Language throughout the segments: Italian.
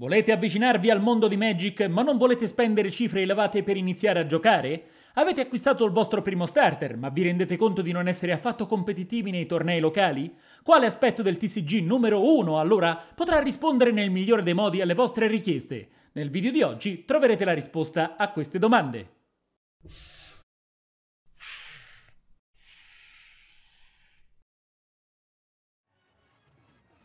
Volete avvicinarvi al mondo di Magic ma non volete spendere cifre elevate per iniziare a giocare? Avete acquistato il vostro primo starter ma vi rendete conto di non essere affatto competitivi nei tornei locali? Quale aspetto del TCG numero 1 allora potrà rispondere nel migliore dei modi alle vostre richieste? Nel video di oggi troverete la risposta a queste domande.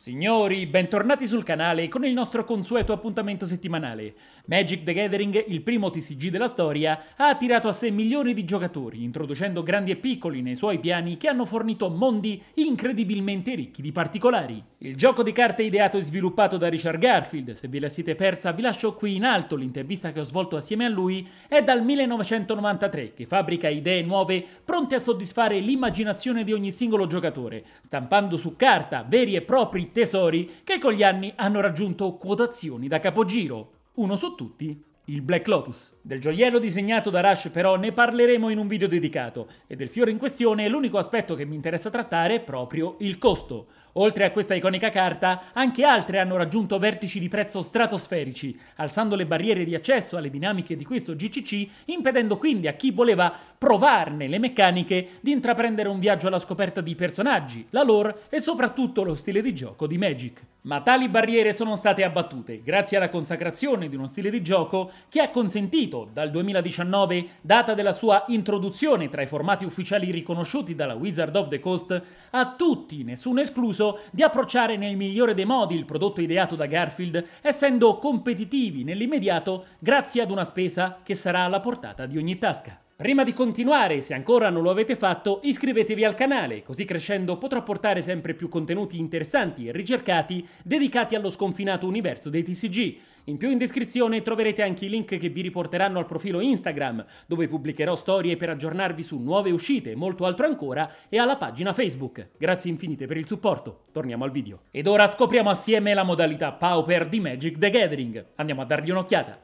Signori, bentornati sul canale con il nostro consueto appuntamento settimanale. Magic the Gathering, il primo TCG della storia, ha attirato a sé milioni di giocatori, introducendo grandi e piccoli nei suoi piani che hanno fornito mondi incredibilmente ricchi di particolari. Il gioco di carte ideato e sviluppato da Richard Garfield, se ve la siete persa vi lascio qui in alto l'intervista che ho svolto assieme a lui, è dal 1993 che fabbrica idee nuove pronte a soddisfare l'immaginazione di ogni singolo giocatore, stampando su carta veri e propri tesori che con gli anni hanno raggiunto quotazioni da capogiro. Uno su tutti, il Black Lotus. Del gioiello disegnato da Rush però ne parleremo in un video dedicato e del fiore in questione l'unico aspetto che mi interessa trattare è proprio il costo. Oltre a questa iconica carta, anche altre hanno raggiunto vertici di prezzo stratosferici, alzando le barriere di accesso alle dinamiche di questo GCC, impedendo quindi a chi voleva provarne le meccaniche di intraprendere un viaggio alla scoperta di personaggi, la lore e soprattutto lo stile di gioco di Magic. Ma tali barriere sono state abbattute grazie alla consacrazione di uno stile di gioco che ha consentito dal 2019, data della sua introduzione tra i formati ufficiali riconosciuti dalla Wizard of the Coast, a tutti, nessuno escluso, di approcciare nel migliore dei modi il prodotto ideato da Garfield, essendo competitivi nell'immediato grazie ad una spesa che sarà alla portata di ogni tasca. Prima di continuare, se ancora non lo avete fatto, iscrivetevi al canale, così crescendo potrò portare sempre più contenuti interessanti e ricercati dedicati allo sconfinato universo dei TCG. In più in descrizione troverete anche i link che vi riporteranno al profilo Instagram, dove pubblicherò storie per aggiornarvi su nuove uscite, e molto altro ancora, e alla pagina Facebook. Grazie infinite per il supporto, torniamo al video. Ed ora scopriamo assieme la modalità Pauper di Magic the Gathering. Andiamo a dargli un'occhiata.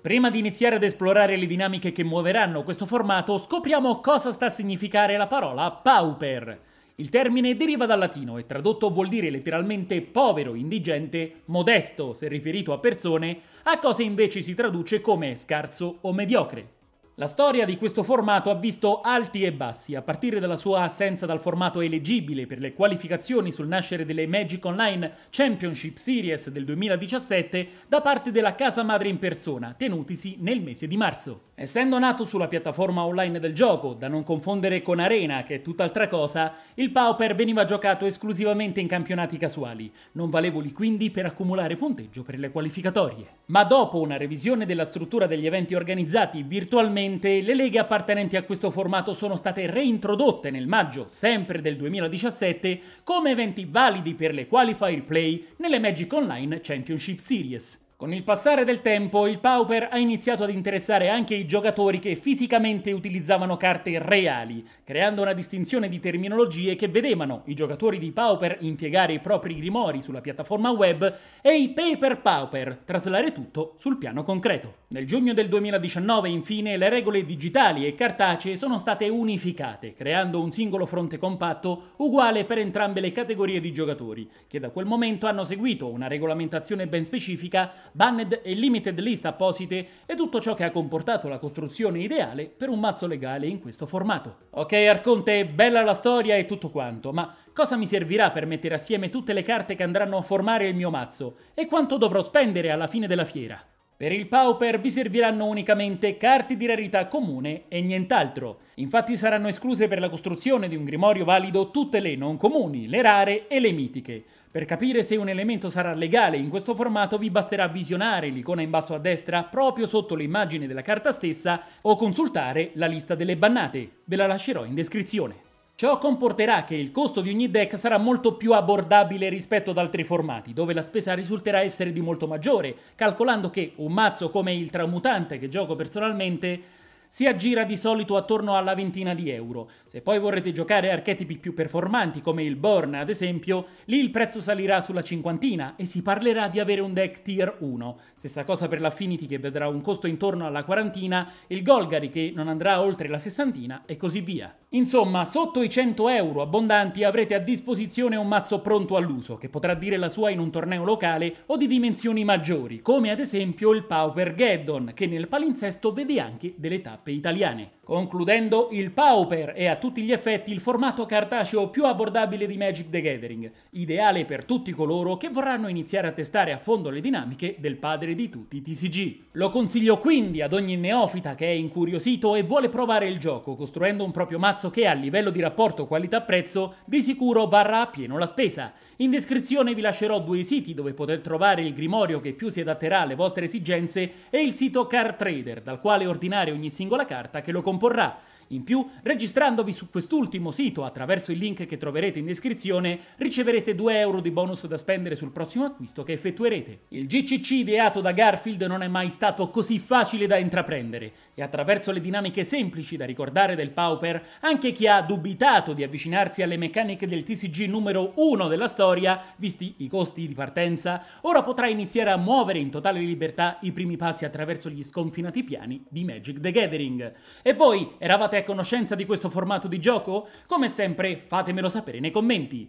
Prima di iniziare ad esplorare le dinamiche che muoveranno questo formato, scopriamo cosa sta a significare la parola Pauper. Il termine deriva dal latino e tradotto vuol dire letteralmente povero, indigente, modesto se riferito a persone, a cose invece si traduce come scarso o mediocre. La storia di questo formato ha visto alti e bassi, a partire dalla sua assenza dal formato eleggibile per le qualificazioni sul nascere delle Magic Online Championship Series del 2017 da parte della casa madre in persona, tenutisi nel mese di marzo. Essendo nato sulla piattaforma online del gioco, da non confondere con Arena, che è tutt'altra cosa, il Pauper veniva giocato esclusivamente in campionati casuali, non valevoli quindi per accumulare punteggio per le qualificatorie. Ma dopo una revisione della struttura degli eventi organizzati virtualmente, le leghe appartenenti a questo formato sono state reintrodotte nel maggio, sempre del 2017, come eventi validi per le qualifier play nelle Magic Online Championship Series. Con il passare del tempo il Pauper ha iniziato ad interessare anche i giocatori che fisicamente utilizzavano carte reali, creando una distinzione di terminologie che vedevano i giocatori di Pauper impiegare i propri grimori sulla piattaforma web e i paper Pauper traslare tutto sul piano concreto. Nel giugno del 2019 infine le regole digitali e cartacee sono state unificate, creando un singolo fronte compatto uguale per entrambe le categorie di giocatori, che da quel momento hanno seguito una regolamentazione ben specifica banned e limited list apposite e tutto ciò che ha comportato la costruzione ideale per un mazzo legale in questo formato. Ok Arconte, bella la storia e tutto quanto, ma cosa mi servirà per mettere assieme tutte le carte che andranno a formare il mio mazzo e quanto dovrò spendere alla fine della fiera? Per il Pauper vi serviranno unicamente carte di rarità comune e nient'altro. Infatti saranno escluse per la costruzione di un grimorio valido tutte le non comuni, le rare e le mitiche. Per capire se un elemento sarà legale in questo formato vi basterà visionare l'icona in basso a destra proprio sotto l'immagine della carta stessa o consultare la lista delle bannate. Ve la lascerò in descrizione. Ciò comporterà che il costo di ogni deck sarà molto più abbordabile rispetto ad altri formati, dove la spesa risulterà essere di molto maggiore, calcolando che un mazzo come il Tramutante, che gioco personalmente, si aggira di solito attorno alla ventina di euro. Se poi vorrete giocare archetipi più performanti come il Born ad esempio, lì il prezzo salirà sulla cinquantina e si parlerà di avere un deck tier 1. Stessa cosa per l'Affinity che vedrà un costo intorno alla quarantina, il Golgari che non andrà oltre la sessantina e così via. Insomma, sotto i 100 euro abbondanti avrete a disposizione un mazzo pronto all'uso che potrà dire la sua in un torneo locale o di dimensioni maggiori, come ad esempio il Pauper Geddon che nel palinsesto vede anche delle tappe mappe italiane. Concludendo, il Pauper è a tutti gli effetti il formato cartaceo più abbordabile di Magic the Gathering, ideale per tutti coloro che vorranno iniziare a testare a fondo le dinamiche del padre di tutti i TCG. Lo consiglio quindi ad ogni neofita che è incuriosito e vuole provare il gioco, costruendo un proprio mazzo che a livello di rapporto qualità-prezzo di sicuro varrà a pieno la spesa. In descrizione vi lascerò due siti dove poter trovare il grimorio che più si adatterà alle vostre esigenze e il sito Car Trader, dal quale ordinare ogni singola carta che lo comporrà. In più, registrandovi su quest'ultimo sito attraverso il link che troverete in descrizione, riceverete 2 euro di bonus da spendere sul prossimo acquisto che effettuerete. Il GCC ideato da Garfield non è mai stato così facile da intraprendere e attraverso le dinamiche semplici da ricordare del Pauper, anche chi ha dubitato di avvicinarsi alle meccaniche del TCG numero 1 della storia, visti i costi di partenza, ora potrà iniziare a muovere in totale libertà i primi passi attraverso gli sconfinati piani di Magic the Gathering. E voi, eravate a conoscenza di questo formato di gioco? Come sempre fatemelo sapere nei commenti.